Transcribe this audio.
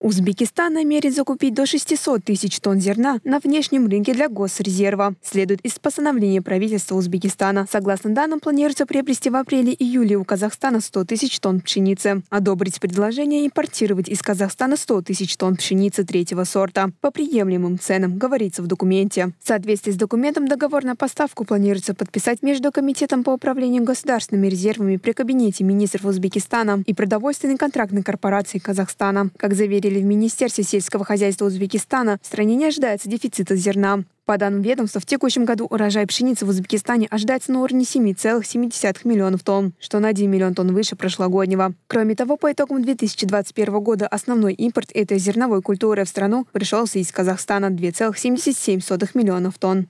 Узбекистан намерен закупить до 600 тысяч тонн зерна на внешнем рынке для Госрезерва, следует из постановления правительства Узбекистана. Согласно данным, планируется приобрести в апреле-июле у Казахстана 100 тысяч тонн пшеницы, одобрить предложение импортировать из Казахстана 100 тысяч тонн пшеницы третьего сорта по приемлемым ценам, говорится в документе. В соответствии с документом договор на поставку планируется подписать между Комитетом по управлению государственными резервами при Кабинете министров Узбекистана и Продовольственной контрактной корпорацией Казахстана. Как заверили заверили в Министерстве сельского хозяйства Узбекистана, в стране не ожидается дефицита зерна. По данным ведомства, в текущем году урожай пшеницы в Узбекистане ожидается на уровне 7,7 миллионов тонн, что на 1 миллион тонн выше прошлогоднего. Кроме того, по итогам 2021 года основной импорт этой зерновой культуры в страну пришелся из Казахстана 2,77 миллионов тонн.